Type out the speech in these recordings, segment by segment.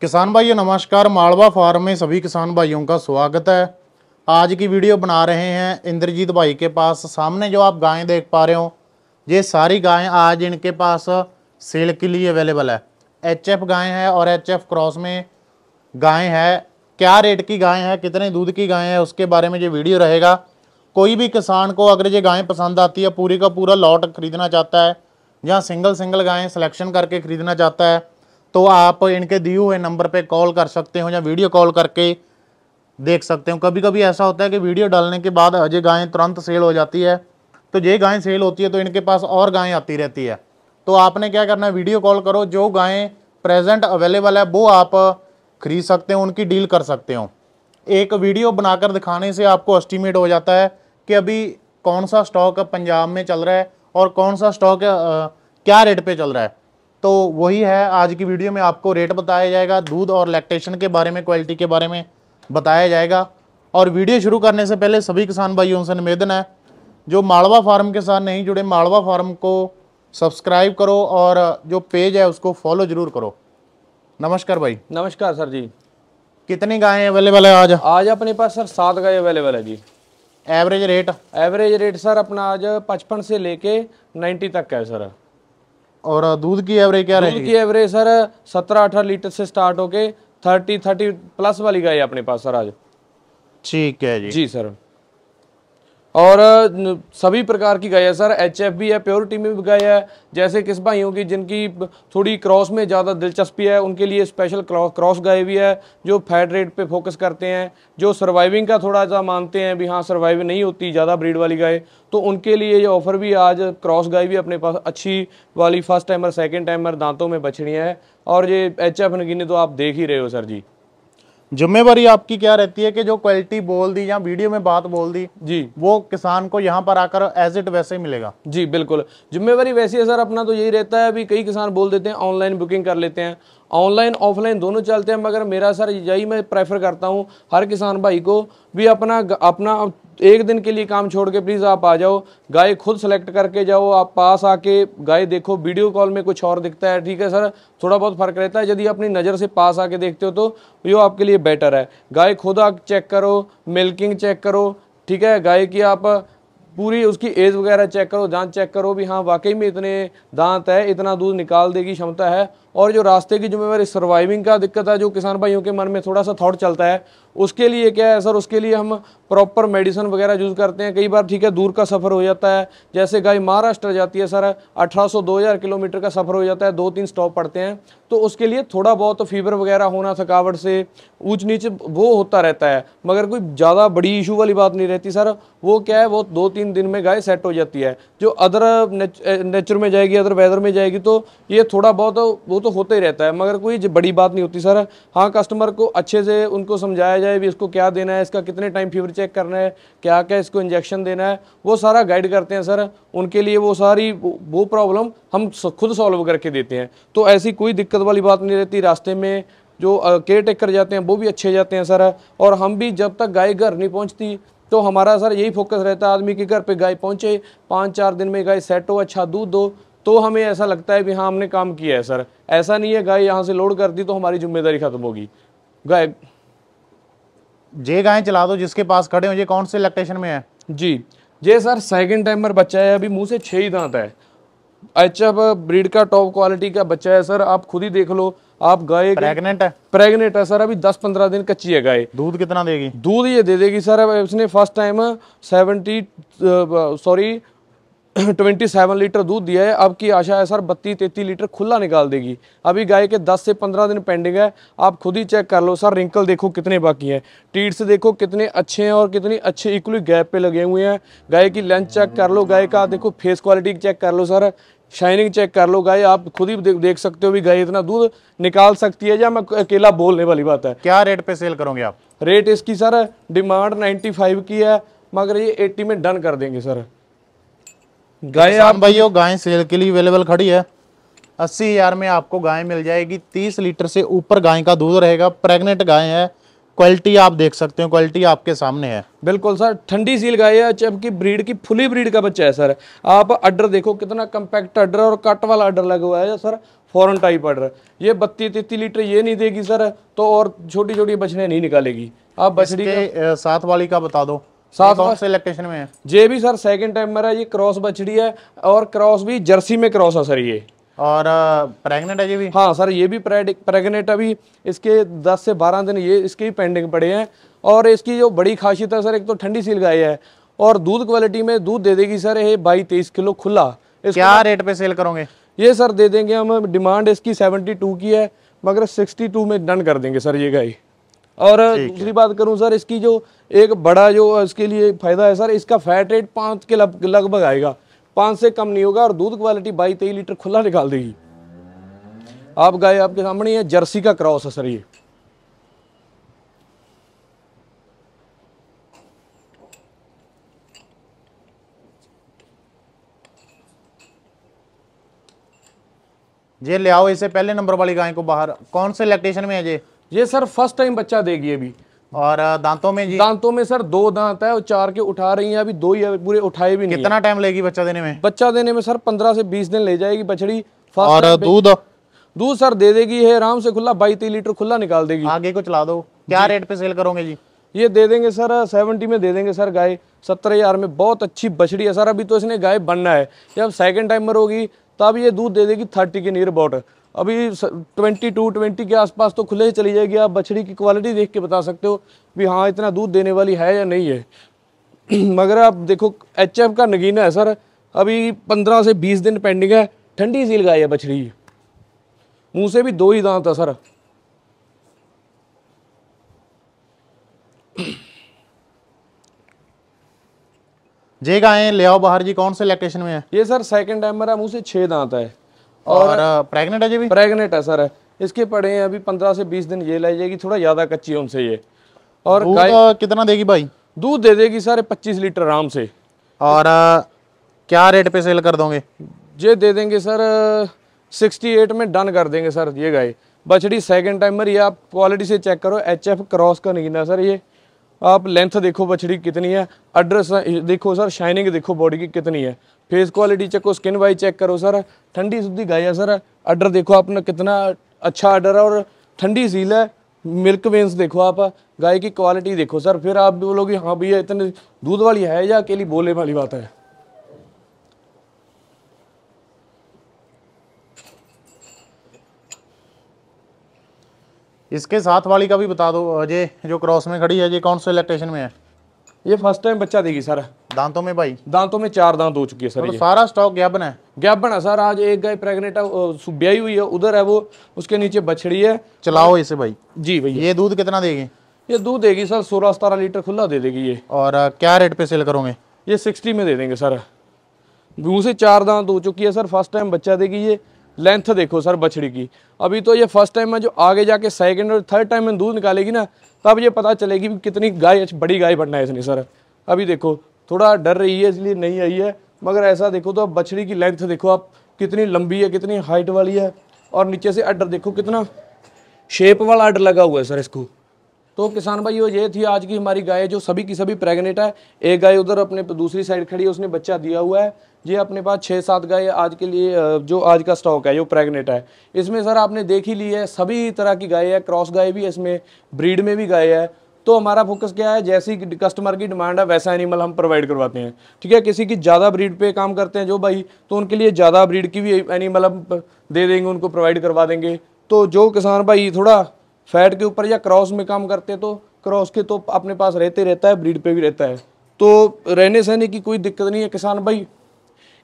किसान भाइयों नमस्कार मालवा फार्म में सभी किसान भाइयों का स्वागत है आज की वीडियो बना रहे हैं इंद्रजीत भाई के पास सामने जो आप गायें देख पा रहे हो ये सारी गायें आज इनके पास सेल के लिए अवेलेबल है एच एफ गायें हैं और एच एफ क्रॉस में गायें हैं क्या रेट की गायें हैं कितने दूध की गायें हैं उसके बारे में ये वीडियो रहेगा कोई भी किसान को अगर ये गायें पसंद आती है पूरी का पूरा लॉट खरीदना चाहता है या सिंगल सिंगल गायें सिलेक्शन करके खरीदना चाहता है तो आप इनके दिए हुए नंबर पे कॉल कर सकते हो या वीडियो कॉल करके देख सकते हो कभी कभी ऐसा होता है कि वीडियो डालने के बाद अजय गायें तुरंत सेल हो जाती है तो ये गायें सेल होती है तो इनके पास और गायें आती रहती है तो आपने क्या करना है वीडियो कॉल करो जो गायें प्रेजेंट अवेलेबल है वो आप खरीद सकते हो उनकी डील कर सकते हो एक वीडियो बनाकर दिखाने से आपको एस्टिमेट हो जाता है कि अभी कौन सा स्टॉक पंजाब में चल रहा है और कौन सा स्टॉक क्या रेट पे चल रहा है तो वही है आज की वीडियो में आपको रेट बताया जाएगा दूध और लैक्टेशन के बारे में क्वालिटी के बारे में बताया जाएगा और वीडियो शुरू करने से पहले सभी किसान भाइयों से निवेदन है जो मालवा फार्म के साथ नहीं जुड़े मालवा फार्म को सब्सक्राइब करो और जो पेज है उसको फॉलो ज़रूर करो नमस्कार भाई नमस्कार सर जी कितनी गायें अवेलेबल है आज आज अपने पास सर सात गाय अवेलेबल है जी average rate average rate sir अपना आज पचपन से लेके नाइन्टी तक का है सर और दूध की एवरेज क्या रहेगी दूध की एवरेज सर सत्रह अठारह लीटर से स्टार्ट होके थर्टी थर्टी प्लस वाली गाय अपने पास सर आज ठीक है जी जी सर और सभी प्रकार की गाय है सर एच एफ भी है प्योरिटी में भी गाय है जैसे किस भाइयों की जिनकी थोड़ी क्रॉस में ज़्यादा दिलचस्पी है उनके लिए स्पेशल क्रॉस गाय भी है जो फैट रेट पे फोकस करते हैं जो सर्वाइविंग का थोड़ा सा मानते हैं भी हाँ सर्वाइव नहीं होती ज़्यादा ब्रीड वाली गाय तो उनके लिए ये ऑफर भी आज क्रॉस गाय भी अपने पास अच्छी वाली फर्स्ट टाइमर सेकेंड टाइमर दांतों में बछड़ियाँ हैं और ये एच एफ नगीने तो आप देख ही रहे हो सर जी जिम्मेवारी आपकी क्या रहती है कि जो क्वालिटी बोल दी या वीडियो में बात बोल दी जी वो किसान को यहाँ पर आकर एज इट वैसे ही मिलेगा जी बिल्कुल जिम्मेवारी वैसी है सर अपना तो यही रहता है अभी कई किसान बोल देते हैं ऑनलाइन बुकिंग कर लेते हैं ऑनलाइन ऑफलाइन दोनों चलते हैं मगर मेरा सर यही मैं प्रेफर करता हूँ हर किसान भाई को भी अपना अपना एक दिन के लिए काम छोड़ के प्लीज़ आप आ जाओ गाय खुद सेलेक्ट करके जाओ आप पास आके गाय देखो वीडियो कॉल में कुछ और दिखता है ठीक है सर थोड़ा बहुत फ़र्क रहता है यदि अपनी नज़र से पास आके देखते हो तो ये आपके लिए बेटर है गाय खुद आप चेक करो मिल्किंग चेक करो ठीक है गाय की आप पूरी उसकी एज वगैरह चेक करो दांत चेक करो भी हाँ वाकई में इतने दांत है इतना दूध निकाल देगी क्षमता है और जो रास्ते की जिम्मेवारी सर्वाइविंग का दिक्कत है जो किसान भाइयों के मन में थोड़ा सा थॉट चलता है उसके लिए क्या है सर उसके लिए हम प्रॉपर मेडिसिन वगैरह यूज़ करते हैं कई बार ठीक है दूर का सफ़र हो जाता है जैसे गाय महाराष्ट्र जाती है सर 1800-2000 किलोमीटर का सफ़र हो जाता है दो तीन स्टॉप पड़ते हैं तो उसके लिए थोड़ा बहुत फीवर वगैरह होना थकावट से ऊँच नीचे वो होता रहता है मगर कोई ज़्यादा बड़ी इशू वाली बात नहीं रहती सर वो क्या है वो दो तीन दिन में गाय सेट हो जाती है जो अदर नेचर में जाएगी अदर वेदर में जाएगी तो ये थोड़ा बहुत वो तो होता ही रहता है मगर कोई बड़ी बात नहीं होती सर हाँ कस्टमर को अच्छे से उनको समझाया जाए भी इसको क्या देना है इसका कितने टाइम फीवर चेक करना है क्या क्या इसको इंजेक्शन देना है वो सारा गाइड करते हैं सर उनके लिए वो सारी वो प्रॉब्लम हम खुद सॉल्व करके देते हैं तो ऐसी कोई दिक्कत वाली बात नहीं रहती रास्ते में जो केयर टेकर जाते हैं वो भी अच्छे जाते हैं सर और हम भी जब तक गाय घर नहीं पहुँचती तो हमारा सर यही फोकस रहता है आदमी के घर पे गाय पहुंचे पाँच चार दिन में गाय सेट हो अच्छा दूध दो तो हमें ऐसा लगता है कि हाँ हमने काम किया है सर ऐसा नहीं है गाय यहाँ से लोड कर दी तो हमारी जिम्मेदारी खत्म होगी गाय जे गाय चला दो जिसके पास खड़े हो ये कौन से लैक्टेशन में है जी जे सर सेकंड टाइमर बच्चा है अभी मुंह से छः ही दांत है अच्छा ब्रीड का टॉप क्वालिटी का बच्चा है सर आप खुद ही देख लो आप गाय प्रेग्नेंट है प्रेग्नेंट है सर अभी 10-15 दिन कच्ची है गाय दूध कितना देगी दूध ये दे देगी सर इसने first time seventy sorry twenty seven litre दूध दिया है अब की आशा है सर बत्तीस तैतीस लीटर खुला निकाल देगी अभी गाय के दस से पंद्रह दिन पेंडिंग है आप खुद ही चेक कर लो सर रिंकल देखो कितने बाकी हैं टीट्स देखो कितने अच्छे हैं और कितनी अच्छे इक्वली गैप पे लगे हुए हैं गाय की लेंथ चेक कर लो गाय का देखो फेस क्वालिटी चेक कर लो सर शाइनिंग चेक कर लो गाय आप खुद ही देख, देख सकते हो भी गाय इतना दूध निकाल सकती है या मैं अकेला बोलने वाली बात है क्या रेट पे सेल करोगे आप रेट इसकी सर डिमांड 95 की है मगर ये 80 में डन कर देंगे सर गाय आप भाइयों गाय सेल के लिए अवेलेबल खड़ी है अस्सी हज़ार में आपको गाय मिल जाएगी तीस लीटर से ऊपर गाय का दूध रहेगा प्रेग्नेंट गाय है क्वालिटी आप देख सकते हो क्वालिटी आपके सामने है बिल्कुल सर ठंडी सील गाय है जबकि अच्छा, ब्रीड की फुली ब्रीड का बच्चा है सर आप अडर देखो कितना कम्पैक्ट अडर और कट वाला अडर लगा हुआ है सर फॉरन टाइप अडर ये बत्तीस तेती लीटर ये नहीं देगी सर तो और छोटी छोटी बछड़े नहीं निकालेगी आप बछड़ी साथ वाली का बता दो जे भी सर सेकंड टाइम मेरा ये क्रॉस बछड़ी है और क्रॉस भी जर्सी में क्रॉस है सर ये और प्रेग्नेंट है ये भी हाँ सर ये भी प्रेग्नेंट अभी इसके 10 से 12 दिन ये इसके ही पेंडिंग पड़े हैं और इसकी जो बड़ी खासियत है सर एक तो ठंडी सील गाय है और दूध क्वालिटी में दूध दे देगी सर ये बाई तेईस किलो खुला क्या रेट पे सेल करोगे ये सर दे देंगे हम डिमांड इसकी टू की है मगर टू में डन कर देंगे सर ये गाय और दूसरी बात करूं सर इसकी जो एक बड़ा जो इसके लिए फायदा है सर इसका फैट रेट पाँच के लगभग आएगा पाँच से कम नहीं होगा और दूध क्वालिटी बाई तेईस लीटर खुला निकाल देगी आप गाय आपके सामने ये जर्सी का क्रॉस है सर ये जे ले आओ इसे पहले नंबर वाली गाय को बाहर कौन से लैक्टेशन में है जे ये सर फर्स्ट टाइम बच्चा देगी अभी और दांतों में जी दांतों में सर दो दांत है और चार के उठा रही है अभी दो ही पूरे उठाए भी नहीं कितना टाइम लेगी बच्चा देने में बच्चा देने में सर पंद्रह से बीस दिन ले जाएगी बछड़ी और दूध दूध सर दे देगी है आराम से खुला बाई तीन लीटर खुला निकाल देगी आगे को चला दो क्या रेट पे सेल करोगे जी ये दे देंगे सर सेवेंटी में दे देंगे सर गाय सत्तर हज़ार में बहुत अच्छी बछड़ी है सर अभी तो इसने गाय बनना है जब सेकंड टाइम होगी तब ये दूध दे देगी थर्टी के नियर अबाउट अभी ट्वेंटी टू ट्वेंटी के आसपास तो खुले ही चली जाएगी आप बछड़ी की क्वालिटी देख के बता सकते हो भी हाँ इतना दूध देने वाली है या नहीं है मगर आप देखो एच का नगीना है सर अभी पंद्रह से बीस दिन पेंडिंग है ठंडी सी लगाई है बछड़ी मुँह से भी दो ही दांत है सर जे गायें ले आओ बाहर जी कौन से लोकेशन में है ये सर सेकंड टाइम मेरा मुंह से छः दांत है और, और प्रेगनेंट है जी भी प्रेगनेंट है सर इसके पड़े हैं अभी पंद्रह से बीस दिन ये लाई जाएगी थोड़ा ज़्यादा कच्ची है उनसे ये और कितना देगी भाई दूध दे देगी सर पच्चीस लीटर आराम से और क्या रेट पे सेल कर दोगे ये दे देंगे सर 68 में डन कर देंगे सर ये गाय बछड़ी सेकंड टाइमर ये आप क्वालिटी से चेक करो एच एफ क्रॉस का नहीं ना सर ये आप लेंथ देखो बछड़ी कितनी है एड्रेस देखो सर शाइनिंग देखो बॉडी की कितनी है face quality check skin wise check करो सर ठंडी सुधी गाय है सर ऑर्डर देखो आपने कितना अच्छा ऑर्डर है और ठंडी सील है मिल्क वेंस देखो आप गाय की क्वालिटी देखो सर फिर आप बोलोगे हाँ भैया इतने दूध वाली है या अकेली बोले वाली बात है इसके साथ वाली का भी बता दो अजय जो क्रॉस में खड़ी है ये कौन से इलेक्ट्रेशन में है ये फर्स्ट टाइम बच्चा देगी सर दांतों में भाई दांतों में चार दांत हो चुकी है सर तो मतलब सारा स्टॉक गैबन है गैबन है सर आज एक गाय प्रेग्नेंट ब्याई हुई है उधर है वो उसके नीचे बछड़ी है चलाओ इसे भाई जी भाई ये दूध कितना देगी ये दूध देगी सर सोलह सतारह लीटर खुला दे देगी ये और क्या रेट पे सेल करोगे ये सिक्सटी में दे देंगे सर मुँह से चार दांत हो चुकी है सर फर्स्ट टाइम बच्चा देगी ये लेंथ देखो सर बछड़ी की अभी तो ये फर्स्ट टाइम है जो आगे जाके सेकेंड और थर्ड टाइम में दूध निकालेगी ना तब ये पता चलेगी कितनी गाय बड़ी गाय बनना है इसने सर अभी देखो थोड़ा डर रही है इसलिए नहीं आई है मगर ऐसा देखो तो आप बछड़ी की लेंथ देखो आप कितनी लंबी है कितनी हाइट वाली है और नीचे से अड्डर देखो कितना शेप वाला अड्डर लगा हुआ है सर इसको तो किसान भाई ये थी आज की हमारी गाय जो सभी की सभी प्रेगनेंट है एक गाय उधर अपने दूसरी साइड खड़ी है उसने बच्चा दिया हुआ है ये अपने पास छः सात गाय आज के लिए जो आज का स्टॉक है जो प्रेग्नेंट है इसमें सर आपने देख ही ली है सभी तरह की गाय है क्रॉस गाय भी इसमें ब्रीड में भी गाय है तो हमारा फोकस क्या है जैसी कस्टमर की डिमांड है वैसा एनिमल हम प्रोवाइड करवाते हैं ठीक है किसी की ज़्यादा ब्रीड पे काम करते हैं जो भाई तो उनके लिए ज़्यादा ब्रीड की भी एनिमल हम दे देंगे उनको प्रोवाइड करवा देंगे तो जो किसान भाई थोड़ा फैट के ऊपर या क्रॉस में काम करते हैं तो क्रॉस के तो अपने पास रहते रहता है ब्रीड पर भी रहता है तो रहने सहने की कोई दिक्कत नहीं है किसान भाई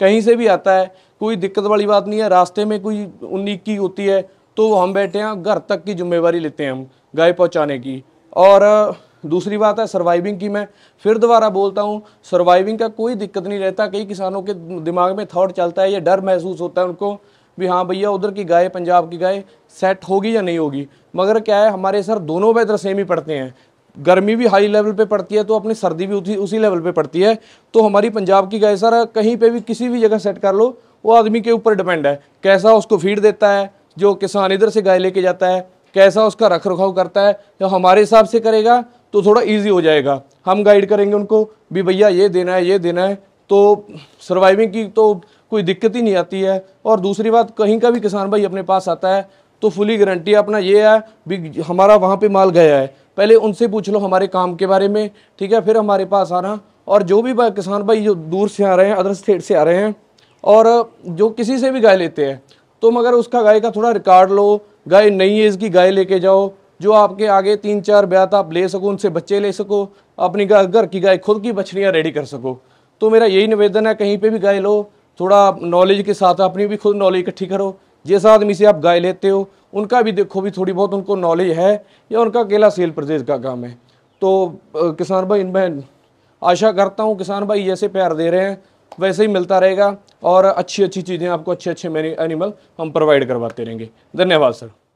कहीं से भी आता है कोई दिक्कत वाली बात नहीं है रास्ते में कोई उन्नी की होती है तो हम बैठे हैं घर तक की जिम्मेवारी लेते हैं हम गाय पहुँचाने की और दूसरी बात है सर्वाइविंग की मैं फिर दोबारा बोलता हूँ सर्वाइविंग का कोई दिक्कत नहीं रहता कई किसानों के दिमाग में थाट चलता है या डर महसूस होता है उनको भी हाँ भैया उधर की गाय पंजाब की गाय सेट होगी या नहीं होगी मगर क्या है हमारे सर दोनों वेदर सेम ही पड़ते हैं गर्मी भी हाई लेवल पे पड़ती है तो अपनी सर्दी भी उसी उसी लेवल पे पड़ती है तो हमारी पंजाब की गाय सर कहीं पे भी किसी भी जगह सेट कर लो वो आदमी के ऊपर डिपेंड है कैसा उसको फीड देता है जो किसान इधर से गाय लेके जाता है कैसा उसका रख रखाव करता है जब तो हमारे हिसाब से करेगा तो थोड़ा ईजी हो जाएगा हम गाइड करेंगे उनको भी भैया ये देना है ये देना है तो सर्वाइविंग की तो कोई दिक्कत ही नहीं आती है और दूसरी बात कहीं का भी किसान भाई अपने पास आता है तो फुली गारंटी अपना ये है भी हमारा वहाँ पे माल गया है पहले उनसे पूछ लो हमारे काम के बारे में ठीक है फिर हमारे पास आना और जो भी किसान भाई जो दूर से आ रहे हैं अदर स्टेट से आ रहे हैं और जो किसी से भी गाय लेते हैं तो मगर उसका गाय का थोड़ा रिकॉर्ड लो गाय नई एज की गाय लेके जाओ जो आपके आगे तीन चार ब्यात आप ले सको उनसे बच्चे ले सको अपनी घर की गाय खुद की बछड़ियाँ रेडी कर सको तो मेरा यही निवेदन है कहीं पे भी गाय लो थोड़ा नॉलेज के साथ अपनी भी खुद नॉलेज इकट्ठी करो जिस आदमी से आप गाय लेते हो उनका भी देखो भी थोड़ी बहुत उनको नॉलेज है या उनका अकेला सेल प्रदेश का काम है तो किसान भाई इनमें आशा करता हूँ किसान भाई जैसे प्यार दे रहे हैं वैसे ही मिलता रहेगा और अच्छी अच्छी चीज़ें आपको अच्छे अच्छे एनिमल हम प्रोवाइड करवाते रहेंगे धन्यवाद सर